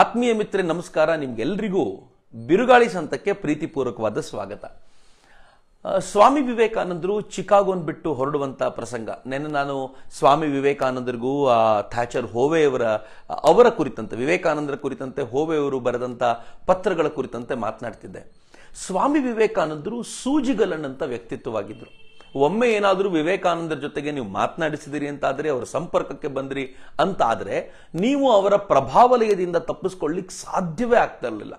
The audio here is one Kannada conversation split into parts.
ಆತ್ಮೀಯ ಮಿತ್ರೆ ನಮಸ್ಕಾರ ನಿಮ್ಗೆಲ್ರಿಗೂ ಬಿರುಗಾಳಿ ಸಂತಕ್ಕೆ ಪ್ರೀತಿಪೂರ್ವಕವಾದ ಸ್ವಾಗತ ಸ್ವಾಮಿ ವಿವೇಕಾನಂದರು ಚಿಕಾಗೋನ್ ಬಿಟ್ಟು ಹೊರಡುವಂಥ ಪ್ರಸಂಗ ನೆನ್ನೆ ನಾನು ಸ್ವಾಮಿ ವಿವೇಕಾನಂದರಿಗೂ ಥ್ಯಾಚರ್ ಹೋವೆಯವರ ಅವರ ಕುರಿತಂತೆ ವಿವೇಕಾನಂದರ ಕುರಿತಂತೆ ಹೋವೆಯವರು ಬರೆದಂಥ ಪತ್ರಗಳ ಕುರಿತಂತೆ ಮಾತನಾಡ್ತಿದ್ದೆ ಸ್ವಾಮಿ ವಿವೇಕಾನಂದರು ಅಂತ ವ್ಯಕ್ತಿತ್ವವಾಗಿದ್ದರು ಒಮ್ಮೆ ಏನಾದರೂ ವಿವೇಕಾನಂದರ ಜೊತೆಗೆ ನೀವು ಮಾತನಾಡಿಸಿದಿರಿ ಅಂತಾದರೆ ಅವರ ಸಂಪರ್ಕಕ್ಕೆ ಬಂದಿರಿ ಆದರೆ ನೀವು ಅವರ ಪ್ರಭಾವಲಯದಿಂದ ತಪ್ಪಿಸ್ಕೊಳ್ಳಿಕ್ ಸಾಧ್ಯವೇ ಆಗ್ತಾ ಇರಲಿಲ್ಲ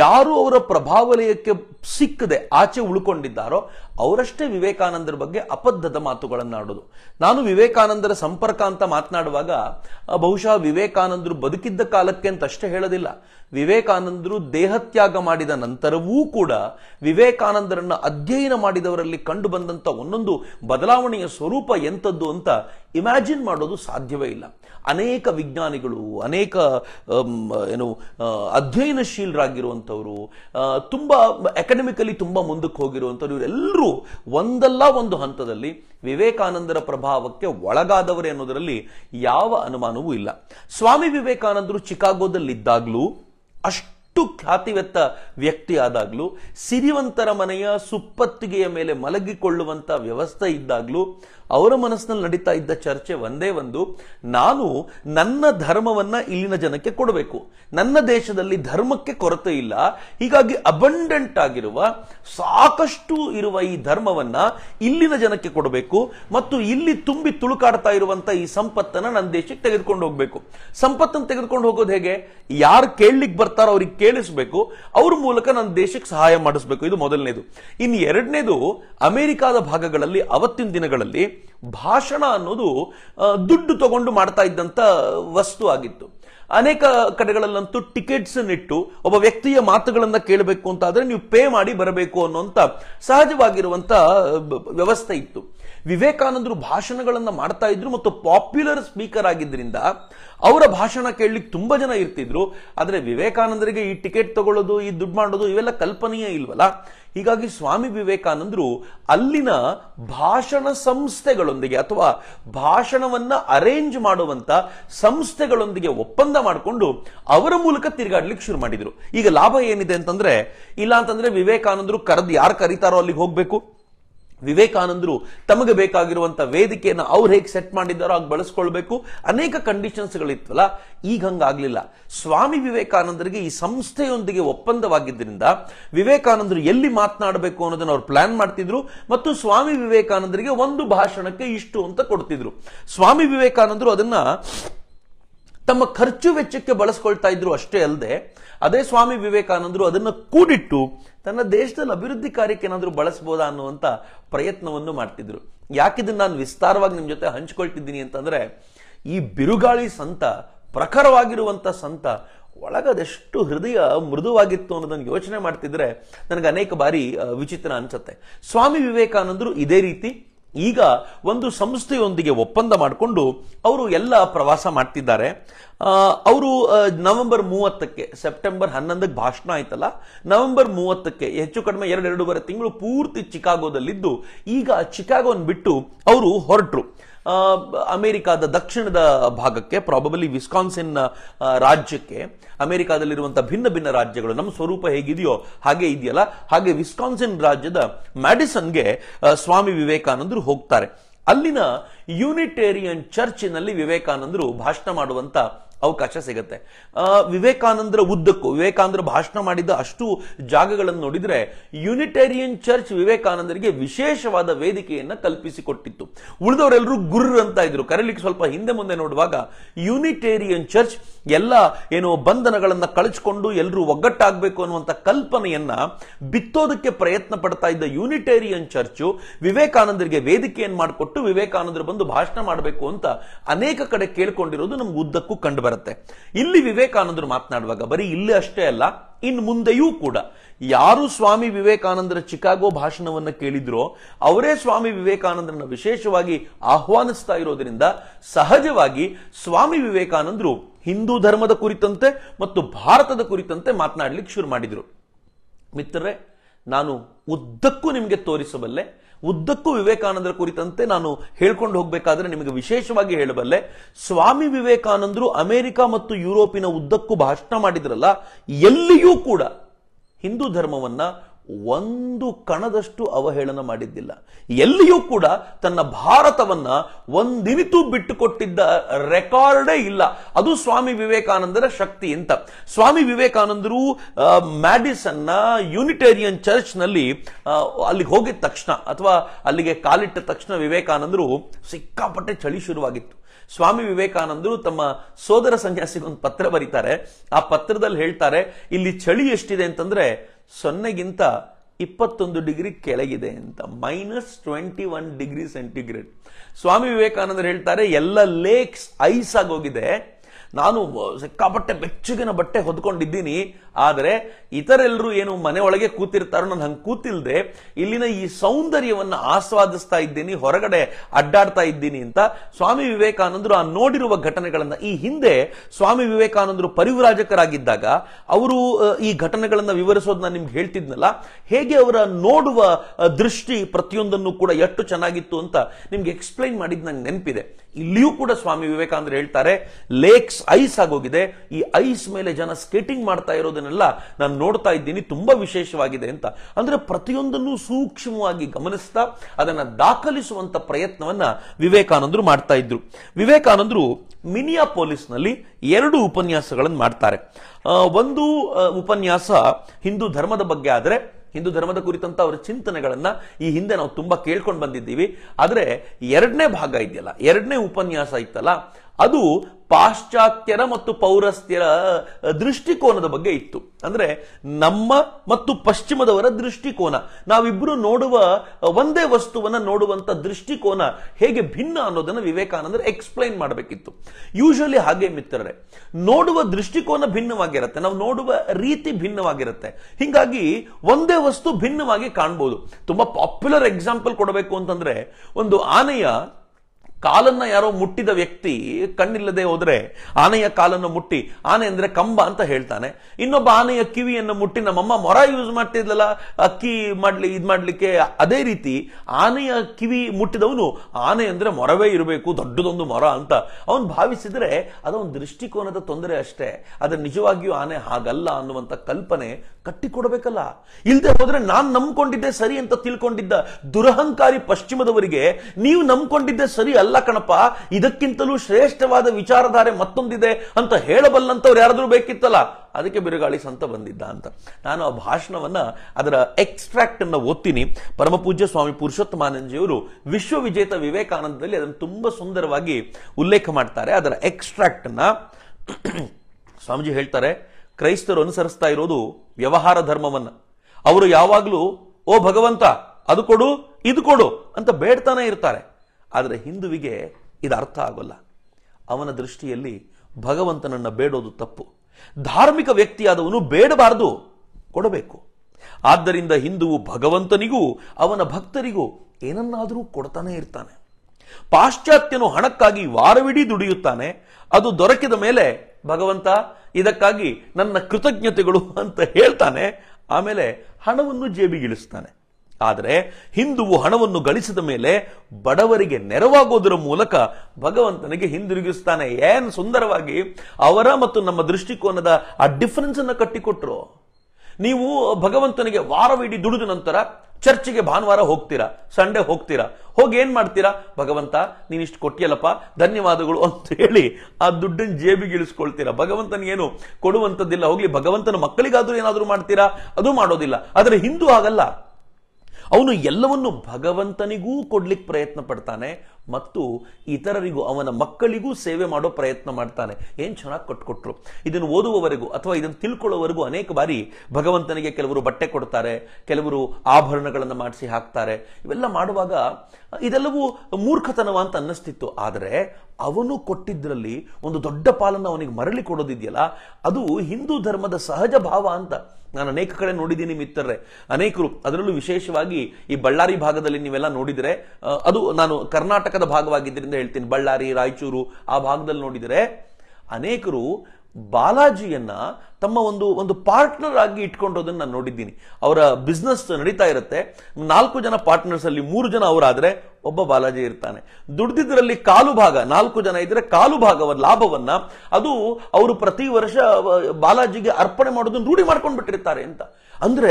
ಯಾರು ಅವರ ಪ್ರಭಾವಲಯಕ್ಕೆ ಸಿಕ್ಕದೆ ಆಚೆ ಉಳ್ಕೊಂಡಿದ್ದಾರೋ ಅವರಷ್ಟೇ ವಿವೇಕಾನಂದರ ಬಗ್ಗೆ ಅಬದ್ಧದ ಮಾತುಗಳನ್ನಾಡೋದು ನಾನು ವಿವೇಕಾನಂದರ ಸಂಪರ್ಕ ಅಂತ ಮಾತನಾಡುವಾಗ ಬಹುಶಃ ವಿವೇಕಾನಂದರು ಬದುಕಿದ್ದ ಕಾಲಕ್ಕೆ ಅಂತ ಅಷ್ಟೇ ಹೇಳೋದಿಲ್ಲ ವಿವೇಕಾನಂದರು ದೇಹತ್ಯಾಗ ಮಾಡಿದ ನಂತರವೂ ಕೂಡ ವಿವೇಕಾನಂದರನ್ನು ಅಧ್ಯಯನ ಮಾಡಿದವರಲ್ಲಿ ಕಂಡು ಬಂದಂಥ ಒಂದೊಂದು ಬದಲಾವಣೆಯ ಸ್ವರೂಪ ಎಂಥದ್ದು ಅಂತ ಇಮ್ಯಾಜಿನ್ ಮಾಡೋದು ಸಾಧ್ಯವೇ ಇಲ್ಲ ಅನೇಕ ವಿಜ್ಞಾನಿಗಳು ಅನೇಕ ಏನು ಅಧ್ಯಯನಶೀಲರಾಗಿರುವಂಥವರು ತುಂಬ ಅಕಾಡೆಮಿಕಲಿ ತುಂಬ ಮುಂದಕ್ಕೆ ಹೋಗಿರುವಂಥವ್ರು ಇವರೆಲ್ಲರೂ ಒಂದಲ್ಲ ಒಂದು ಹಂತದಲ್ಲಿ ವಿವೇಕಾನಂದರ ಪ್ರಭಾವಕ್ಕೆ ಒಳಗಾದವರೇ ಅನ್ನೋದರಲ್ಲಿ ಯಾವ ಅನುಮಾನವೂ ಇಲ್ಲ ಸ್ವಾಮಿ ವಿವೇಕಾನಂದರು ಚಿಕಾಗೋದಲ್ಲಿದ್ದಾಗಲೂ ಅಷ್ಟು ಖ್ಯಾತಿವೆತ್ತ ವ್ಯಕ್ತಿ ಆದಾಗಲೂ ಸಿರಿವಂತರ ಮನೆಯ ಸುಪ್ಪತ್ತಿಗೆಯ ಮೇಲೆ ಮಲಗಿಕೊಳ್ಳುವಂತ ವ್ಯವಸ್ಥೆ ಇದ್ದಾಗಲೂ ಅವರ ಮನಸ್ಸಿನಲ್ಲಿ ನಡೀತಾ ಇದ್ದ ಚರ್ಚೆ ಒಂದೇ ಒಂದು ನಾನು ನನ್ನ ಧರ್ಮವನ್ನ ಇಲ್ಲಿನ ಜನಕ್ಕೆ ಕೊಡಬೇಕು ನನ್ನ ದೇಶದಲ್ಲಿ ಧರ್ಮಕ್ಕೆ ಕೊರತೆ ಇಲ್ಲ ಹೀಗಾಗಿ ಅಬಂಡೆಂಟ್ ಆಗಿರುವ ಸಾಕಷ್ಟು ಇರುವ ಈ ಧರ್ಮವನ್ನ ಇಲ್ಲಿನ ಜನಕ್ಕೆ ಕೊಡಬೇಕು ಮತ್ತು ಇಲ್ಲಿ ತುಂಬಿ ತುಳುಕಾಡ್ತಾ ಇರುವಂತ ಈ ಸಂಪತ್ತನ್ನ ನನ್ನ ದೇಶಕ್ಕೆ ತೆಗೆದುಕೊಂಡು ಹೋಗ್ಬೇಕು ಸಂಪತ್ತನ್ನು ತೆಗೆದುಕೊಂಡು ಹೋಗೋದು ಹೇಗೆ ಯಾರು ಕೇಳಲಿಕ್ಕೆ ಬರ್ತಾರೋ ಅವ್ರಿಗೆ ಕೇಳಿಸ್ಬೇಕು ಅವ್ರ ಮೂಲಕ ನನ್ನ ದೇಶಕ್ಕೆ ಸಹಾಯ ಮಾಡಿಸ್ಬೇಕು ಇದು ಮೊದಲನೇದು ಇನ್ನು ಎರಡನೇದು ಅಮೆರಿಕಾದ ಭಾಗಗಳಲ್ಲಿ ಅವತ್ತಿನ ದಿನಗಳಲ್ಲಿ ಭಾಷಣ ಅನ್ನೋದು ದುಡ್ಡು ತಗೊಂಡು ಮಾಡ್ತಾ ಇದ್ದಂತ ವಸ್ತು ಆಗಿತ್ತು ಅನೇಕ ಕಡೆಗಳಲ್ಲಂತೂ ಟಿಕೆಟ್ಸ್ ಇಟ್ಟು ಒಬ್ಬ ವ್ಯಕ್ತಿಯ ಮಾತುಗಳನ್ನ ಕೇಳಬೇಕು ಅಂತ ಆದ್ರೆ ನೀವು ಪೇ ಮಾಡಿ ಬರಬೇಕು ಅನ್ನುವಂಥ ಸಹಜವಾಗಿರುವಂತ ವ್ಯವಸ್ಥೆ ಇತ್ತು ವಿವೇಕಾನಂದರು ಭಾಷಣಗಳನ್ನ ಮಾಡ್ತಾ ಇದ್ರು ಮತ್ತು ಪಾಪ್ಯುಲರ್ ಸ್ಪೀಕರ್ ಆಗಿದ್ರಿಂದ ಅವರ ಭಾಷಣ ಕೇಳಲಿಕ್ಕೆ ತುಂಬಾ ಜನ ಇರ್ತಿದ್ರು ಆದ್ರೆ ವಿವೇಕಾನಂದರಿಗೆ ಈ ಟಿಕೆಟ್ ತಗೊಳ್ಳೋದು ಈ ದುಡ್ಡು ಮಾಡೋದು ಇವೆಲ್ಲ ಕಲ್ಪನೆಯೇ ಇಲ್ವಲ್ಲ ಹೀಗಾಗಿ ಸ್ವಾಮಿ ವಿವೇಕಾನಂದರು ಅಲ್ಲಿನ ಭಾಷಣ ಸಂಸ್ಥೆಗಳೊಂದಿಗೆ ಅಥವಾ ಭಾಷಣವನ್ನ ಅರೇಂಜ್ ಮಾಡುವಂತ ಸಂಸ್ಥೆಗಳೊಂದಿಗೆ ಒಪ್ಪಂದ ಮಾಡಿಕೊಂಡು ಅವರ ಮೂಲಕ ತಿರುಗಾಡ್ಲಿಕ್ಕೆ ಶುರು ಮಾಡಿದ್ರು ಈಗ ಲಾಭ ಏನಿದೆ ಅಂತಂದ್ರೆ ಇಲ್ಲ ಅಂತಂದ್ರೆ ವಿವೇಕಾನಂದರು ಕರೆದು ಯಾರು ಕರೀತಾರೋ ಅಲ್ಲಿಗೆ ಹೋಗ್ಬೇಕು ವಿವೇಕಾನಂದರು ತಮಗೆ ಬೇಕಾಗಿರುವಂತ ವೇದಿಕೆಯನ್ನು ಅವ್ರು ಹೇಗೆ ಸೆಟ್ ಮಾಡಿದ್ದಾರೋ ಹಾಗೆ ಬಳಸ್ಕೊಳ್ಬೇಕು ಅನೇಕ ಕಂಡೀಷನ್ಸ್ಗಳಿತ್ತಲ್ಲ ಈಗ ಹಂಗಾಗ್ಲಿಲ್ಲ ಸ್ವಾಮಿ ವಿವೇಕಾನಂದರಿಗೆ ಈ ಸಂಸ್ಥೆಯೊಂದಿಗೆ ಒಪ್ಪಂದವಾಗಿದ್ದರಿಂದ ವಿವೇಕಾನಂದರು ಎಲ್ಲಿ ಮಾತನಾಡಬೇಕು ಅನ್ನೋದನ್ನ ಅವ್ರು ಪ್ಲಾನ್ ಮಾಡ್ತಿದ್ರು ಮತ್ತು ಸ್ವಾಮಿ ವಿವೇಕಾನಂದರಿಗೆ ಒಂದು ಭಾಷಣಕ್ಕೆ ಇಷ್ಟು ಅಂತ ಕೊಡ್ತಿದ್ರು ಸ್ವಾಮಿ ವಿವೇಕಾನಂದರು ಅದನ್ನ ತಮ್ಮ ಖರ್ಚು ವೆಚ್ಚಕ್ಕೆ ಬಳಸ್ಕೊಳ್ತಾ ಇದ್ರು ಅಷ್ಟೇ ಅಲ್ಲದೆ ಅದೇ ಸ್ವಾಮಿ ವಿವೇಕಾನಂದರು ಅದನ್ನು ಕೂಡಿಟ್ಟು ತನ್ನ ದೇಶದಲ್ಲಿ ಅಭಿವೃದ್ಧಿ ಕಾರ್ಯಕ್ಕೆ ಏನಾದರೂ ಬಳಸಬಹುದಾ ಅನ್ನುವಂಥ ಪ್ರಯತ್ನವನ್ನು ಮಾಡ್ತಿದ್ರು ಯಾಕಿದನ್ನು ನಾನು ವಿಸ್ತಾರವಾಗಿ ನಿಮ್ಮ ಜೊತೆ ಹಂಚಿಕೊಳ್ತಿದ್ದೀನಿ ಅಂತಂದರೆ ಈ ಬಿರುಗಾಳಿ ಸಂತ ಪ್ರಖರವಾಗಿರುವಂಥ ಸಂತ ಒಳಗದೆಷ್ಟು ಹೃದಯ ಮೃದುವಾಗಿತ್ತು ಅನ್ನೋದನ್ನು ಯೋಚನೆ ಮಾಡ್ತಿದ್ರೆ ನನಗೆ ಅನೇಕ ಬಾರಿ ವಿಚಿತ್ರ ಅನಿಸುತ್ತೆ ಸ್ವಾಮಿ ವಿವೇಕಾನಂದರು ಇದೇ ರೀತಿ ಈಗ ಒಂದು ಸಂಸ್ಥೆಯೊಂದಿಗೆ ಒಪ್ಪಂದ ಮಾಡಿಕೊಂಡು ಅವರು ಎಲ್ಲ ಪ್ರವಾಸ ಮಾಡ್ತಿದ್ದಾರೆ ಅವರು ನವೆಂಬರ್ ಮೂವತ್ತಕ್ಕೆ ಸೆಪ್ಟೆಂಬರ್ ಹನ್ನೊಂದಕ್ಕೆ ಭಾಷಣ ಆಯ್ತಲ್ಲ ನವೆಂಬರ್ ಮೂವತ್ತಕ್ಕೆ ಹೆಚ್ಚು ಕಡಿಮೆ ಎರಡೆರಡೂವರೆ ತಿಂಗಳು ಪೂರ್ತಿ ಚಿಕಾಗೋದಲ್ಲಿದ್ದು ಈಗ ಚಿಕಾಗೋನ್ ಬಿಟ್ಟು ಅವರು ಹೊರಟರು ಅಮೆರಿಕಾದ ದಕ್ಷಿಣದ ಭಾಗಕ್ಕೆ ಪ್ರಾಬಬಲಿ ವಿಸ್ಕಾನ್ಸಿನ್ ರಾಜ್ಯಕ್ಕೆ ಅಮೆರಿಕಾದಲ್ಲಿರುವಂತಹ ಭಿನ್ನ ಭಿನ್ನ ರಾಜ್ಯಗಳು ನಮ್ಮ ಸ್ವರೂಪ ಹೇಗಿದೆಯೋ ಹಾಗೆ ಇದೆಯಲ್ಲ ಹಾಗೆ ವಿಸ್ಕಾನ್ಸಿನ್ ರಾಜ್ಯದ ಮ್ಯಾಡಿಸನ್ಗೆ ಸ್ವಾಮಿ ವಿವೇಕಾನಂದರು ಹೋಗ್ತಾರೆ ಅಲ್ಲಿನ ಯೂನಿಟೇರಿಯನ್ ಚರ್ಚಿನಲ್ಲಿ ವಿವೇಕಾನಂದರು ಭಾಷಣ ಮಾಡುವಂತ ಅವಕಾಶ ಸಿಗುತ್ತೆ ವಿವೇಕಾನಂದರ ಉದ್ದಕ್ಕೂ ವಿವೇಕಾನಂದರ ಭಾಷಣ ಮಾಡಿದ ಅಷ್ಟು ಜಾಗಗಳನ್ನು ನೋಡಿದ್ರೆ ಯುನಿಟೇರಿಯನ್ ಚರ್ಚ್ ವಿವೇಕಾನಂದರಿಗೆ ವಿಶೇಷವಾದ ವೇದಿಕೆಯನ್ನು ಕಲ್ಪಿಸಿಕೊಟ್ಟಿತ್ತು ಉಳಿದವರೆಲ್ಲರೂ ಗುರ್ರ್ ಅಂತ ಇದ್ರು ಕರೀಲಿಕ್ಕೆ ಸ್ವಲ್ಪ ಹಿಂದೆ ಮುಂದೆ ನೋಡುವಾಗ ಯುನಿಟೇರಿಯನ್ ಚರ್ಚ್ ಎಲ್ಲ ಏನೋ ಬಂಧನಗಳನ್ನು ಕಳಚಿಕೊಂಡು ಎಲ್ಲರೂ ಒಗ್ಗಟ್ಟಾಗಬೇಕು ಅನ್ನುವಂಥ ಕಲ್ಪನೆಯನ್ನ ಬಿತ್ತೋದಕ್ಕೆ ಪ್ರಯತ್ನ ಪಡ್ತಾ ಇದ್ದ ಯೂನಿಟೇರಿಯನ್ ಚರ್ಚು ವಿವೇಕಾನಂದರಿಗೆ ವೇದಿಕೆಯನ್ನು ಮಾಡಿಕೊಟ್ಟು ವಿವೇಕಾನಂದರು ಬಂದು ಭಾಷಣ ಮಾಡಬೇಕು ಅಂತ ಅನೇಕ ಕಡೆ ಕೇಳ್ಕೊಂಡಿರೋದು ನಮ್ಗೆ ಉದ್ದಕ್ಕೂ ಕಂಡು ಬರುತ್ತೆ ಇಲ್ಲಿ ವಿವೇಕಾನಂದರು ಮಾತನಾಡುವಾಗ ಬರೀ ಇಲ್ಲಿ ಅಷ್ಟೇ ಅಲ್ಲ ಇನ್ ಮುಂದೆಯೂ ಕೂಡ ಯಾರು ಸ್ವಾಮಿ ವಿವೇಕಾನಂದರ ಚಿಕಾಗೋ ಭಾಷಣವನ್ನು ಕೇಳಿದ್ರೋ ಅವರೇ ಸ್ವಾಮಿ ವಿವೇಕಾನಂದರನ್ನ ವಿಶೇಷವಾಗಿ ಆಹ್ವಾನಿಸ್ತಾ ಇರೋದ್ರಿಂದ ಸಹಜವಾಗಿ ಸ್ವಾಮಿ ವಿವೇಕಾನಂದರು ಹಿಂದೂ ಧರ್ಮದ ಕುರಿತಂತೆ ಮತ್ತು ಭಾರತದ ಕುರಿತಂತೆ ಮಾತನಾಡಲಿಕ್ಕೆ ಶುರು ಮಾಡಿದರು ಮಿತ್ರರೇ ನಾನು ಉದ್ದಕ್ಕೂ ನಿಮಗೆ ತೋರಿಸಬಲ್ಲೆ ಉದ್ದಕ್ಕೂ ವಿವೇಕಾನಂದರ ಕುರಿತಂತೆ ನಾನು ಹೇಳ್ಕೊಂಡು ಹೋಗಬೇಕಾದ್ರೆ ನಿಮಗೆ ವಿಶೇಷವಾಗಿ ಹೇಳಬಲ್ಲೆ ಸ್ವಾಮಿ ವಿವೇಕಾನಂದರು ಅಮೆರಿಕ ಮತ್ತು ಯುರೋಪಿನ ಉದ್ದಕ್ಕೂ ಭಾಷಣ ಮಾಡಿದ್ರಲ್ಲ ಎಲ್ಲಿಯೂ ಕೂಡ ಹಿಂದೂ ಧರ್ಮವನ್ನ ಒಂದು ಕಣದಷ್ಟು ಅವಹೇಳನ ಮಾಡಿದ್ದಿಲ್ಲ ಎಲ್ಲಿಯೂ ಕೂಡ ತನ್ನ ಭಾರತವನ್ನ ಒಂದಿನಿತೂ ಬಿಟ್ಟುಕೊಟ್ಟಿದ್ದ ರೆಕಾರ್ಡೇ ಇಲ್ಲ ಅದು ಸ್ವಾಮಿ ವಿವೇಕಾನಂದರ ಶಕ್ತಿ ಅಂತ ಸ್ವಾಮಿ ವಿವೇಕಾನಂದರು ಮ್ಯಾಡಿಸನ್ನ ಯೂನಿಟೇರಿಯನ್ ಚರ್ಚ್ನಲ್ಲಿ ಅಲ್ಲಿಗೆ ಹೋಗಿದ ತಕ್ಷಣ ಅಥವಾ ಅಲ್ಲಿಗೆ ಕಾಲಿಟ್ಟ ತಕ್ಷಣ ವಿವೇಕಾನಂದರು ಸಿಕ್ಕಾಪಟ್ಟೆ ಚಳಿ ಶುರುವಾಗಿತ್ತು ಸ್ವಾಮಿ ವಿವೇಕಾನಂದರು ತಮ್ಮ ಸೋದರ ಒಂದು ಪತ್ರ ಬರೀತಾರೆ ಆ ಪತ್ರದಲ್ಲಿ ಹೇಳ್ತಾರೆ ಇಲ್ಲಿ ಚಳಿ ಎಷ್ಟಿದೆ ಅಂತಂದ್ರೆ ಸೊನ್ನೆಗಿಂತ ಇಪ್ಪತ್ತೊಂದು ಡಿಗ್ರಿ ಕೆಳಗಿದೆ ಅಂತ minus twenty one degree centigrade Swami ವಿವೇಕಾನಂದರು ಹೇಳ್ತಾರೆ ಎಲ್ಲ ಲೇಕ್ಸ್ ಐಸ್ ಆಗೋಗಿದೆ ನಾನು ಸಿಕ್ಕಾಪಟ್ಟೆ ಬೆಚ್ಚಗಿನ ಬಟ್ಟೆ ಹೊದ್ಕೊಂಡಿದ್ದೀನಿ ಆದರೆ ಇತರೆಲ್ಲರೂ ಏನು ಮನೆ ಒಳಗೆ ಕೂತಿರ್ತಾರೋ ನಾನು ಹಂಗೆ ಕೂತಿಲ್ದೆ ಇಲ್ಲಿನ ಈ ಸೌಂದರ್ಯವನ್ನು ಆಸ್ವಾದಿಸ್ತಾ ಇದ್ದೀನಿ ಹೊರಗಡೆ ಅಡ್ಡಾಡ್ತಾ ಇದ್ದೀನಿ ಅಂತ ಸ್ವಾಮಿ ವಿವೇಕಾನಂದರು ಆ ನೋಡಿರುವ ಘಟನೆಗಳನ್ನು ಈ ಹಿಂದೆ ಸ್ವಾಮಿ ವಿವೇಕಾನಂದರು ಪರಿವ್ರಾಜಕರಾಗಿದ್ದಾಗ ಅವರು ಈ ಘಟನೆಗಳನ್ನು ವಿವರಿಸೋದು ನಾನು ನಿಮ್ಗೆ ಹೇಳ್ತಿದ್ನಲ್ಲ ಹೇಗೆ ಅವರ ನೋಡುವ ದೃಷ್ಟಿ ಪ್ರತಿಯೊಂದನ್ನು ಕೂಡ ಎಷ್ಟು ಚೆನ್ನಾಗಿತ್ತು ಅಂತ ನಿಮ್ಗೆ ಎಕ್ಸ್ಪ್ಲೈನ್ ಮಾಡಿದ್ ನಂಗೆ ನೆನಪಿದೆ ಇಲ್ಲಿಯೂ ಕೂಡ ಸ್ವಾಮಿ ವಿವೇಕಾನಂದರು ಹೇಳ್ತಾರೆ ಲೇಕ್ಸ್ ಐಸ್ ಆಗೋಗಿದೆ ಈ ಐಸ್ ಮೇಲೆ ಜನ ಸ್ಕೇಟಿಂಗ್ ಮಾಡ್ತಾ ಇರೋದನ್ನೆಲ್ಲ ನಾನು ನೋಡ್ತಾ ಇದ್ದೀನಿ ತುಂಬಾ ವಿಶೇಷವಾಗಿದೆ ಅಂತ ಅಂದ್ರೆ ಪ್ರತಿಯೊಂದನ್ನು ಸೂಕ್ಷ್ಮವಾಗಿ ಗಮನಿಸ್ತಾ ಅದನ್ನ ದಾಖಲಿಸುವಂತ ಪ್ರಯತ್ನವನ್ನ ವಿವೇಕಾನಂದರು ಮಾಡ್ತಾ ಇದ್ರು ವಿವೇಕಾನಂದರು ಮಿನಿಯಾ ನಲ್ಲಿ ಎರಡು ಉಪನ್ಯಾಸಗಳನ್ನು ಮಾಡ್ತಾರೆ ಒಂದು ಉಪನ್ಯಾಸ ಹಿಂದೂ ಧರ್ಮದ ಬಗ್ಗೆ ಆದರೆ ಹಿಂದೂ ಧರ್ಮದ ಕುರಿತಂತ ಅವರ ಚಿಂತನೆಗಳನ್ನ ಈ ಹಿಂದೆ ನಾವು ತುಂಬಾ ಕೇಳ್ಕೊಂಡು ಬಂದಿದ್ದೀವಿ ಆದರೆ ಎರಡನೇ ಭಾಗ ಇದೆಯಲ್ಲ ಎರಡನೇ ಉಪನ್ಯಾಸ ಇತ್ತಲ್ಲ ಅದು ಪಾಶ್ಚಾತ್ಯರ ಮತ್ತು ಪೌರಸ್ತ್ಯರ ದೃಷ್ಟಿಕೋನದ ಬಗ್ಗೆ ಇತ್ತು ಅಂದ್ರೆ ನಮ್ಮ ಮತ್ತು ಪಶ್ಚಿಮದವರ ದೃಷ್ಟಿಕೋನ ನಾವಿಬ್ರು ನೋಡುವ ಒಂದೇ ವಸ್ತುವನ್ನ ನೋಡುವಂತ ದೃಷ್ಟಿಕೋನ ಹೇಗೆ ಭಿನ್ನ ಅನ್ನೋದನ್ನ ವಿವೇಕಾನಂದರು ಎಕ್ಸ್ಪ್ಲೈನ್ ಮಾಡಬೇಕಿತ್ತು ಯೂಶಲಿ ಹಾಗೆ ಮಿತ್ರರೇ ನೋಡುವ ದೃಷ್ಟಿಕೋನ ಭಿನ್ನವಾಗಿರುತ್ತೆ ನಾವು ನೋಡುವ ರೀತಿ ಭಿನ್ನವಾಗಿರುತ್ತೆ ಹಿಂಗಾಗಿ ಒಂದೇ ವಸ್ತು ಭಿನ್ನವಾಗಿ ಕಾಣ್ಬೋದು ತುಂಬಾ ಪಾಪ್ಯುಲರ್ ಎಕ್ಸಾಂಪಲ್ ಕೊಡಬೇಕು ಅಂತಂದ್ರೆ ಒಂದು ಆನೆಯ ಕಾಲನ್ನ ಯಾರೋ ಮುಟ್ಟಿದ ವ್ಯಕ್ತಿ ಕಣ್ಣಿಲ್ಲದೆ ಹೋದ್ರೆ ಆನೆಯ ಕಾಲನ್ನು ಮುಟ್ಟಿ ಆನೆ ಅಂದ್ರೆ ಕಂಬ ಅಂತ ಹೇಳ್ತಾನೆ ಇನ್ನೊಬ್ಬ ಆನೆಯ ಕಿವಿಯನ್ನು ಮುಟ್ಟಿ ನಮ್ಮಮ್ಮ ಮೊರ ಯೂಸ್ ಮಾಡ್ತಿದ್ಲಲ್ಲ ಅಕ್ಕಿ ಮಾಡ್ಲಿ ಇದ್ ಮಾಡ್ಲಿಕ್ಕೆ ಅದೇ ರೀತಿ ಆನೆಯ ಕಿವಿ ಮುಟ್ಟಿದವನು ಆನೆ ಅಂದ್ರೆ ಮೊರವೇ ಇರಬೇಕು ದೊಡ್ಡದೊಂದು ಮೊರ ಅಂತ ಅವನು ಭಾವಿಸಿದ್ರೆ ಅದೊಂದು ದೃಷ್ಟಿಕೋನದ ತೊಂದರೆ ಅಷ್ಟೇ ಅದರ ನಿಜವಾಗಿಯೂ ಆನೆ ಹಾಗಲ್ಲ ಅನ್ನುವಂಥ ಕಲ್ಪನೆ ಕಟ್ಟಿಕೊಡಬೇಕಲ್ಲ ಇಲ್ಲದೆ ಹೋದ್ರೆ ನಾನು ನಂಬ್ಕೊಂಡಿದ್ದೆ ಸರಿ ಅಂತ ತಿಳ್ಕೊಂಡಿದ್ದ ದುರಹಂಕಾರಿ ಪಶ್ಚಿಮದವರಿಗೆ ನೀವು ನಂಬ್ಕೊಂಡಿದ್ದೆ ಸರಿ ಅಲ್ಲ ಅಲ್ಲ ಕಣಪ್ಪ ಇದಕ್ಕಿಂತಲೂ ಶ್ರೇಷ್ಠವಾದ ವಿಚಾರಧಾರೆ ಮತ್ತೊಂದಿದೆ ಅಂತ ಹೇಳಬಲ್ಲಂಥವ್ರು ಯಾರಾದರೂ ಬೇಕಿತ್ತಲ್ಲ ಅದಕ್ಕೆ ಬಿರುಗಾಳಿ ಸಂತ ಬಂದಿದ್ದ ಅಂತ ನಾನು ಆ ಭಾಷಣವನ್ನ ಅದರ ಎಕ್ಸ್ಟ್ರಾಕ್ಟ್ ಅನ್ನ ಓದ್ತೀನಿ ಪರಮಪೂಜ್ಯ ಸ್ವಾಮಿ ಪುರುಷೋತ್ತಮಾನಂದಜಿಯವರು ವಿಶ್ವವಿಜೇತ ವಿವೇಕಾನಂದದಲ್ಲಿ ಅದನ್ನು ತುಂಬಾ ಸುಂದರವಾಗಿ ಉಲ್ಲೇಖ ಮಾಡ್ತಾರೆ ಅದರ ಎಕ್ಸ್ಟ್ರಾಕ್ಟ್ ಅನ್ನ ಸ್ವಾಮೀಜಿ ಹೇಳ್ತಾರೆ ಕ್ರೈಸ್ತರು ಅನುಸರಿಸ್ತಾ ಇರೋದು ವ್ಯವಹಾರ ಧರ್ಮವನ್ನ ಅವರು ಯಾವಾಗಲೂ ಓ ಭಗವಂತ ಅದು ಕೊಡು ಇದು ಕೊಡು ಅಂತ ಬೇಡ್ತಾನೆ ಇರ್ತಾರೆ ಆದರೆ ಹಿಂದುವಿಗೆ ಇದು ಅರ್ಥ ಆಗೋಲ್ಲ ಅವನ ದೃಷ್ಟಿಯಲ್ಲಿ ಭಗವಂತನನ್ನು ಬೇಡೋದು ತಪ್ಪು ಧಾರ್ಮಿಕ ವ್ಯಕ್ತಿಯಾದವನು ಬೇಡಬಾರದು ಕೊಡಬೇಕು ಆದ್ದರಿಂದ ಹಿಂದುವು ಭಗವಂತನಿಗೂ ಅವನ ಭಕ್ತರಿಗೂ ಏನನ್ನಾದರೂ ಕೊಡ್ತಾನೆ ಇರ್ತಾನೆ ಪಾಶ್ಚಾತ್ಯನು ಹಣಕ್ಕಾಗಿ ವಾರವಿಡೀ ದುಡಿಯುತ್ತಾನೆ ಅದು ದೊರಕಿದ ಮೇಲೆ ಭಗವಂತ ಇದಕ್ಕಾಗಿ ನನ್ನ ಕೃತಜ್ಞತೆಗಳು ಅಂತ ಹೇಳ್ತಾನೆ ಆಮೇಲೆ ಹಣವನ್ನು ಜೇಬಿಗಿಳಿಸ್ತಾನೆ ಆದರೆ ಹಿಂದುವು ಹಣವನ್ನು ಗಳಿಸಿದ ಮೇಲೆ ಬಡವರಿಗೆ ನೆರವಾಗೋದರ ಮೂಲಕ ಭಗವಂತನಿಗೆ ಹಿಂದಿರುಗಿಸ್ತಾನೆ ಏನ್ ಸುಂದರವಾಗಿ ಅವರ ಮತ್ತು ನಮ್ಮ ದೃಷ್ಟಿಕೋನದ ಆ ಡಿಫರೆನ್ಸ್ ಅನ್ನು ಕಟ್ಟಿಕೊಟ್ರು ನೀವು ಭಗವಂತನಿಗೆ ವಾರವಿಡಿ ದುಡಿದ ನಂತರ ಚರ್ಚಿಗೆ ಭಾನುವಾರ ಹೋಗ್ತೀರಾ ಸಂಡೇ ಹೋಗ್ತೀರಾ ಹೋಗಿ ಏನ್ ಮಾಡ್ತೀರಾ ಭಗವಂತ ನೀನಿಷ್ಟು ಕೊಟ್ಟಿಯಲ್ಲಪ್ಪ ಧನ್ಯವಾದಗಳು ಅಂತ ಹೇಳಿ ಆ ದುಡ್ಡನ್ನು ಜೇಬಿಗೆ ಇಳಿಸ್ಕೊಳ್ತೀರಾ ಭಗವಂತನಿಗೇನು ಕೊಡುವಂಥದ್ದಿಲ್ಲ ಹೋಗ್ಲಿ ಭಗವಂತನ ಮಕ್ಕಳಿಗಾದ್ರೂ ಏನಾದರೂ ಮಾಡ್ತೀರಾ ಅದು ಮಾಡೋದಿಲ್ಲ ಆದರೆ ಹಿಂದೂ ಆಗಲ್ಲ ಅವನು ಎಲ್ಲವನ್ನು ಭಗವಂತನಿಗೂ ಕೊಡ್ಲಿಕ್ಕೆ ಪ್ರಯತ್ನ ಪಡ್ತಾನೆ ಮತ್ತು ಇತರರಿಗೂ ಅವನ ಮಕ್ಕಳಿಗೂ ಸೇವೆ ಮಾಡೋ ಪ್ರಯತ್ನ ಮಾಡ್ತಾನೆ ಏನು ಚೆನ್ನಾಗಿ ಕೊಟ್ಕೊಟ್ರು ಇದನ್ನು ಓದುವವರೆಗೂ ಅಥವಾ ಇದನ್ನು ತಿಳ್ಕೊಳ್ಳೋವರೆಗೂ ಅನೇಕ ಬಾರಿ ಭಗವಂತನಿಗೆ ಕೆಲವರು ಬಟ್ಟೆ ಕೊಡ್ತಾರೆ ಕೆಲವರು ಆಭರಣಗಳನ್ನು ಮಾಡಿಸಿ ಹಾಕ್ತಾರೆ ಇವೆಲ್ಲ ಮಾಡುವಾಗ ಇದೆಲ್ಲವೂ ಮೂರ್ಖತನವ ಅಂತ ಅನ್ನಿಸ್ತಿತ್ತು ಆದರೆ ಅವನು ಕೊಟ್ಟಿದ್ದರಲ್ಲಿ ಒಂದು ದೊಡ್ಡ ಪಾಲನ್ನು ಅವನಿಗೆ ಮರಳಿ ಕೊಡೋದಿದೆಯಲ್ಲ ಅದು ಹಿಂದೂ ಧರ್ಮದ ಸಹಜ ಭಾವ ಅಂತ ನಾನು ಅನೇಕ ಕಡೆ ನೋಡಿದ್ದೀನಿ ಮಿತ್ರರೇ ಅನೇಕರು ಅದರಲ್ಲೂ ವಿಶೇಷವಾಗಿ ಈ ಬಳ್ಳಾರಿ ಭಾಗದಲ್ಲಿ ನೀವೆಲ್ಲ ನೋಡಿದರೆ ಅದು ನಾನು ಕರ್ನಾಟಕದ ಭಾಗವಾಗಿದ್ದರಿಂದ ಹೇಳ್ತೀನಿ ಬಳ್ಳಾರಿ ರಾಯಚೂರು ಆ ಭಾಗದಲ್ಲಿ ನೋಡಿದರೆ ಅನೇಕರು ಬಾಲಾಜಿಯನ್ನ ತಮ್ಮ ಒಂದು ಒಂದು ಪಾರ್ಟ್ನರ್ ಆಗಿ ಇಟ್ಕೊಂಡೋದನ್ನ ನಾನು ನೋಡಿದ್ದೀನಿ ಅವರ ಬಿಸ್ನೆಸ್ ನಡೀತಾ ಇರುತ್ತೆ ನಾಲ್ಕು ಜನ ಪಾರ್ಟ್ನರ್ಸ್ ಅಲ್ಲಿ ಮೂರು ಜನ ಅವರಾದ್ರೆ ಒಬ್ಬ ಬಾಲಾಜಿ ಇರ್ತಾನೆ ದುಡ್ದಿದ್ರಲ್ಲಿ ಕಾಲು ಭಾಗ ನಾಲ್ಕು ಜನ ಇದ್ರೆ ಕಾಲು ಭಾಗವ ಲಾಭವನ್ನ ಅದು ಅವರು ಪ್ರತಿ ವರ್ಷ ಬಾಲಾಜಿಗೆ ಅರ್ಪಣೆ ಮಾಡೋದನ್ನು ರೂಢಿ ಮಾಡ್ಕೊಂಡು ಬಿಟ್ಟಿರ್ತಾರೆ ಅಂತ ಅಂದ್ರೆ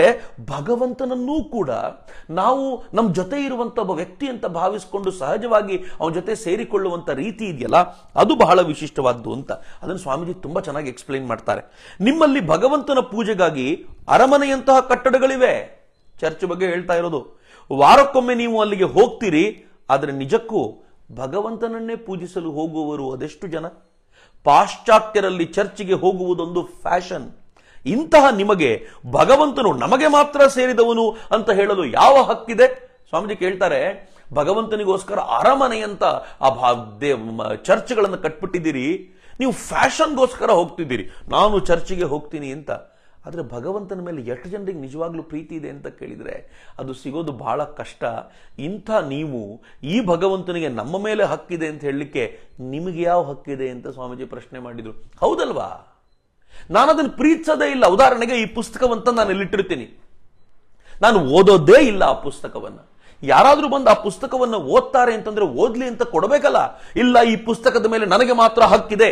ಭಗವಂತನನ್ನೂ ಕೂಡ ನಾವು ನಮ್ಮ ಜೊತೆ ಇರುವಂತ ಒಬ್ಬ ವ್ಯಕ್ತಿ ಅಂತ ಭಾವಿಸಿಕೊಂಡು ಸಹಜವಾಗಿ ಅವನ ಜೊತೆ ಸೇರಿಕೊಳ್ಳುವಂತ ರೀತಿ ಇದೆಯಲ್ಲ ಅದು ಬಹಳ ವಿಶಿಷ್ಟವಾದ್ದು ಅಂತ ಅದನ್ನು ಸ್ವಾಮೀಜಿ ತುಂಬಾ ಚೆನ್ನಾಗಿ ಎಕ್ಸ್ಪ್ಲೈನ್ ಮಾಡ್ತಾರೆ ನಿಮ್ಮ ನಿಮ್ಮಲ್ಲಿ ಭಗವಂತನ ಪೂಜೆಗಾಗಿ ಅರಮನೆಯಂತಹ ಕಟ್ಟಡಗಳಿವೆ ಚರ್ಚ್ ಬಗ್ಗೆ ಹೇಳ್ತಾ ಇರೋದು ವಾರಕ್ಕೊಮ್ಮೆ ನೀವು ಅಲ್ಲಿಗೆ ಹೋಗ್ತೀರಿ ಆದರೆ ನಿಜಕ್ಕೂ ಭಗವಂತನನ್ನೇ ಪೂಜಿಸಲು ಹೋಗುವವರು ಅದೆಷ್ಟು ಜನ ಪಾಶ್ಚಾತ್ಯರಲ್ಲಿ ಚರ್ಚಿಗೆ ಹೋಗುವುದೊಂದು ಫ್ಯಾಷನ್ ಇಂತಹ ನಿಮಗೆ ಭಗವಂತನು ನಮಗೆ ಮಾತ್ರ ಸೇರಿದವನು ಅಂತ ಹೇಳಲು ಯಾವ ಹಕ್ಕಿದೆ ಸ್ವಾಮೀಜಿ ಕೇಳ್ತಾರೆ ಭಗವಂತನಿಗೋಸ್ಕರ ಅರಮನೆಯಂತ ಆ ಚರ್ಚ್ಗಳನ್ನು ಕಟ್ಬಿಟ್ಟಿದ್ದೀರಿ ನೀವು ಫ್ಯಾಷನ್ಗೋಸ್ಕರ ಹೋಗ್ತಿದ್ದೀರಿ ನಾನು ಚರ್ಚಿಗೆ ಹೋಗ್ತೀನಿ ಅಂತ ಆದರೆ ಭಗವಂತನ ಮೇಲೆ ಎಷ್ಟು ಜನರಿಗೆ ನಿಜವಾಗ್ಲೂ ಪ್ರೀತಿ ಇದೆ ಅಂತ ಕೇಳಿದರೆ ಅದು ಸಿಗೋದು ಬಹಳ ಕಷ್ಟ ಇಂಥ ನೀವು ಈ ಭಗವಂತನಿಗೆ ನಮ್ಮ ಮೇಲೆ ಹಕ್ಕಿದೆ ಅಂತ ಹೇಳಲಿಕ್ಕೆ ನಿಮಗೆ ಯಾವ ಹಕ್ಕಿದೆ ಅಂತ ಸ್ವಾಮೀಜಿ ಪ್ರಶ್ನೆ ಮಾಡಿದರು ಹೌದಲ್ವಾ ನಾನು ಅದನ್ನು ಪ್ರೀತಿಸೋದೇ ಇಲ್ಲ ಉದಾಹರಣೆಗೆ ಈ ಪುಸ್ತಕವಂತ ನಾನು ಇಲ್ಲಿಟ್ಟಿರ್ತೀನಿ ನಾನು ಓದೋದೇ ಇಲ್ಲ ಆ ಪುಸ್ತಕವನ್ನು ಯಾರಾದರೂ ಬಂದು ಆ ಪುಸ್ತಕವನ್ನು ಓದ್ತಾರೆ ಅಂತಂದ್ರೆ ಓದ್ಲಿ ಅಂತ ಕೊಡಬೇಕಲ್ಲ ಇಲ್ಲ ಈ ಪುಸ್ತಕದ ಮೇಲೆ ನನಗೆ ಮಾತ್ರ ಹಕ್ಕಿದೆ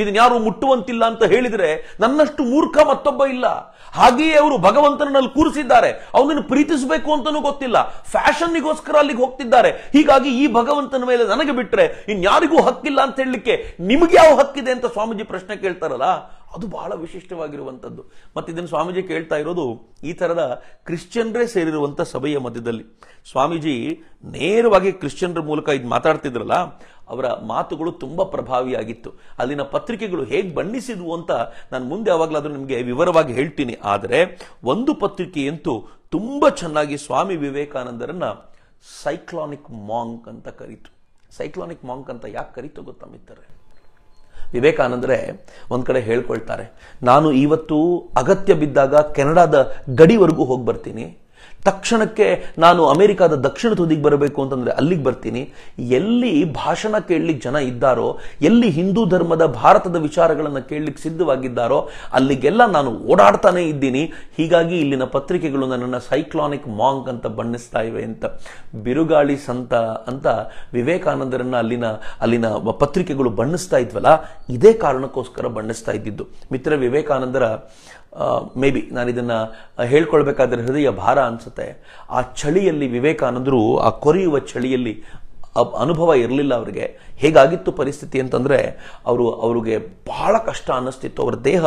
ಇದನ್ನ ಯಾರು ಮುಟ್ಟುವಂತಿಲ್ಲ ಅಂತ ಹೇಳಿದ್ರೆ ನನ್ನಷ್ಟು ಮೂರ್ಖ ಮತ್ತೊಬ್ಬ ಇಲ್ಲ ಹಾಗೆಯೇ ಅವರು ಭಗವಂತನಲ್ಲಿ ಕೂರಿಸಿದ್ದಾರೆ ಅವನನ್ನು ಪ್ರೀತಿಸಬೇಕು ಅಂತನೂ ಗೊತ್ತಿಲ್ಲ ಫ್ಯಾಷನ್ಗೋಸ್ಕರ ಅಲ್ಲಿಗೆ ಹೋಗ್ತಿದ್ದಾರೆ ಹೀಗಾಗಿ ಈ ಭಗವಂತನ ಮೇಲೆ ನನಗೆ ಬಿಟ್ರೆ ಇನ್ಯಾರಿಗೂ ಹಕ್ಕಿಲ್ಲ ಅಂತ ಹೇಳಲಿಕ್ಕೆ ನಿಮ್ಗೆ ಯಾವ ಹಕ್ಕಿದೆ ಅಂತ ಸ್ವಾಮೀಜಿ ಪ್ರಶ್ನೆ ಕೇಳ್ತಾರಲ್ಲ ಅದು ಬಹಳ ವಿಶಿಷ್ಟವಾಗಿರುವಂಥದ್ದು ಮತ್ತು ಇದನ್ನು ಸ್ವಾಮೀಜಿ ಕೇಳ್ತಾ ಇರೋದು ಈ ಥರದ ಕ್ರಿಶ್ಚಿಯನ್ರೇ ಸೇರಿರುವಂಥ ಸಭೆಯ ಮಧ್ಯದಲ್ಲಿ ಸ್ವಾಮೀಜಿ ನೇರವಾಗಿ ಕ್ರಿಶ್ಚಿಯನ್ರ ಮೂಲಕ ಇದು ಮಾತಾಡ್ತಿದ್ರಲ್ಲ ಅವರ ಮಾತುಗಳು ತುಂಬ ಪ್ರಭಾವಿಯಾಗಿತ್ತು ಅಲ್ಲಿನ ಪತ್ರಿಕೆಗಳು ಹೇಗೆ ಬಣ್ಣಿಸಿದ್ವು ಅಂತ ನಾನು ಮುಂದೆ ಯಾವಾಗಲಾದರೂ ನಿಮಗೆ ವಿವರವಾಗಿ ಹೇಳ್ತೀನಿ ಆದರೆ ಒಂದು ಪತ್ರಿಕೆಯಂತೂ ತುಂಬ ಚೆನ್ನಾಗಿ ಸ್ವಾಮಿ ವಿವೇಕಾನಂದರನ್ನು ಸೈಕ್ಲಾನಿಕ್ ಮಾಂಕ್ ಅಂತ ಕರೀತು ಸೈಕ್ಲಾನಿಕ್ ಮಾಂಕ್ ಅಂತ ಯಾಕೆ ಕರೀತು ಗೊತ್ತಾ ಮಿತ್ತರೆ ವಿವೇಕಾನಂದರೆ ಒಂದು ಕಡೆ ಹೇಳ್ಕೊಳ್ತಾರೆ ನಾನು ಇವತ್ತು ಅಗತ್ಯ ಬಿದ್ದಾಗ ಕೆನಡಾದ ಗಡಿವರೆಗೂ ಹೋಗಿ ಬರ್ತೀನಿ ತಕ್ಷಣಕ್ಕೆ ನಾನು ಅಮೆರಿಕಾದ ದಕ್ಷಿಣ ತುದಿಗೆ ಬರಬೇಕು ಅಂತಂದರೆ ಅಲ್ಲಿಗೆ ಬರ್ತೀನಿ ಎಲ್ಲಿ ಭಾಷಣ ಕೇಳಲಿಕ್ಕೆ ಜನ ಇದ್ದಾರೋ ಎಲ್ಲಿ ಹಿಂದೂ ಧರ್ಮದ ಭಾರತದ ವಿಚಾರಗಳನ್ನು ಕೇಳಲಿಕ್ಕೆ ಸಿದ್ಧವಾಗಿದ್ದಾರೋ ಅಲ್ಲಿಗೆಲ್ಲ ನಾನು ಓಡಾಡ್ತಾನೆ ಇದ್ದೀನಿ ಹೀಗಾಗಿ ಇಲ್ಲಿನ ಪತ್ರಿಕೆಗಳು ನನ್ನನ್ನು ಸೈಕ್ಲಾನಿಕ್ ಮಾಂಕ್ ಅಂತ ಬಣ್ಣಿಸ್ತಾ ಇವೆ ಅಂತ ಬಿರುಗಾಳಿ ಸಂತ ಅಂತ ವಿವೇಕಾನಂದರನ್ನ ಅಲ್ಲಿನ ಅಲ್ಲಿನ ಪತ್ರಿಕೆಗಳು ಬಣ್ಣಿಸ್ತಾ ಇದ್ವಲ್ಲ ಇದೇ ಕಾರಣಕ್ಕೋಸ್ಕರ ಬಣ್ಣಿಸ್ತಾ ಇದ್ದಿದ್ದು ಮಿತ್ರ ವಿವೇಕಾನಂದರ ಮೇ ಬಿ ನಾನು ಇದನ್ನು ಹೇಳ್ಕೊಳ್ಬೇಕಾದ್ರೆ ಹೃದಯ ಭಾರ ಅನಿಸುತ್ತೆ ಆ ಚಳಿಯಲ್ಲಿ ವಿವೇಕಾನಂದರು ಆ ಕೊರೆಯುವ ಚಳಿಯಲ್ಲಿ ಅನುಭವ ಇರಲಿಲ್ಲ ಅವರಿಗೆ ಹೇಗಾಗಿತ್ತು ಪರಿಸ್ಥಿತಿ ಅಂತಂದರೆ ಅವರು ಅವರಿಗೆ ಬಹಳ ಕಷ್ಟ ಅನ್ನಿಸ್ತಿತ್ತು ಅವರ ದೇಹ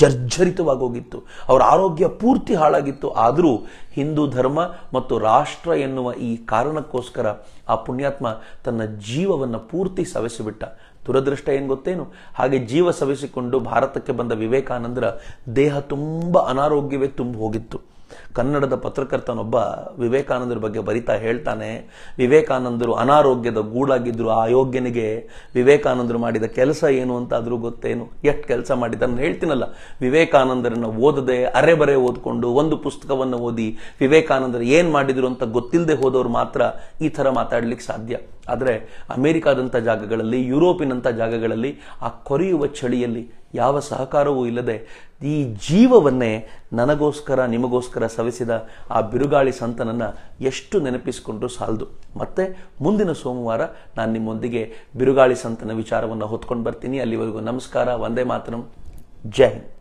ಜರ್ಜರಿತವಾಗೋಗಿತ್ತು ಅವರ ಆರೋಗ್ಯ ಪೂರ್ತಿ ಹಾಳಾಗಿತ್ತು ಆದರೂ ಹಿಂದೂ ಧರ್ಮ ಮತ್ತು ರಾಷ್ಟ್ರ ಎನ್ನುವ ಈ ಕಾರಣಕ್ಕೋಸ್ಕರ ಆ ಪುಣ್ಯಾತ್ಮ ತನ್ನ ಜೀವವನ್ನು ಪೂರ್ತಿ ಸವೆಸಿಬಿಟ್ಟ ದುರದೃಷ್ಟ ಏನು ಗೊತ್ತೇನು ಹಾಗೆ ಜೀವ ಸವಿಸಿಕೊಂಡು ಭಾರತಕ್ಕೆ ಬಂದ ವಿವೇಕಾನಂದರ ದೇಹ ತುಂಬ ಅನಾರೋಗ್ಯವೇ ತುಂಬ ಹೋಗಿತ್ತು ಕನ್ನಡದ ಪತ್ರಕರ್ತನೊಬ್ಬ ವಿವೇಕಾನಂದರ ಬಗ್ಗೆ ಬರಿತಾ ಹೇಳ್ತಾನೆ ವಿವೇಕಾನಂದರು ಅನಾರೋಗ್ಯದ ಗೂಡಾಗಿದ್ದರು ಆ ಯೋಗ್ಯನಿಗೆ ವಿವೇಕಾನಂದರು ಮಾಡಿದ ಕೆಲಸ ಏನು ಅಂತ ಆದರೂ ಗೊತ್ತೇನು ಎಷ್ಟು ಕೆಲಸ ಮಾಡಿದ ನಾನು ಹೇಳ್ತೀನಲ್ಲ ವಿವೇಕಾನಂದರನ್ನು ಓದದೆ ಅರೆಬರೆ ಓದ್ಕೊಂಡು ಒಂದು ಪುಸ್ತಕವನ್ನು ಓದಿ ವಿವೇಕಾನಂದರು ಏನು ಮಾಡಿದರು ಅಂತ ಗೊತ್ತಿಲ್ಲದೆ ಹೋದವರು ಮಾತ್ರ ಈ ಥರ ಮಾತಾಡಲಿಕ್ಕೆ ಸಾಧ್ಯ ಆದರೆ ಅಮೇರಿಕಾದಂಥ ಜಾಗಗಳಲ್ಲಿ ಯುರೋಪಿನಂಥ ಜಾಗಗಳಲ್ಲಿ ಆ ಕೊರೆಯುವ ಚಳಿಯಲ್ಲಿ ಯಾವ ಸಹಕಾರವೂ ಇಲ್ಲದೆ ಈ ಜೀವವನ್ನೇ ನನಗೋಸ್ಕರ ನಿಮಗೋಸ್ಕರ ಸವಿಸಿದ ಆ ಬಿರುಗಾಳಿ ಸಂತನನ್ನು ಎಷ್ಟು ನೆನಪಿಸಿಕೊಂಡು ಸಾಲದು ಮತ್ತೆ ಮುಂದಿನ ಸೋಮವಾರ ನಾನು ನಿಮ್ಮೊಂದಿಗೆ ಬಿರುಗಾಳಿ ಸಂತನ ವಿಚಾರವನ್ನು ಹೊತ್ಕೊಂಡು ಬರ್ತೀನಿ ಅಲ್ಲಿವರೆಗೂ ನಮಸ್ಕಾರ ಒಂದೇ ಮಾತರಂ ಜೈ ಹಿಂದ್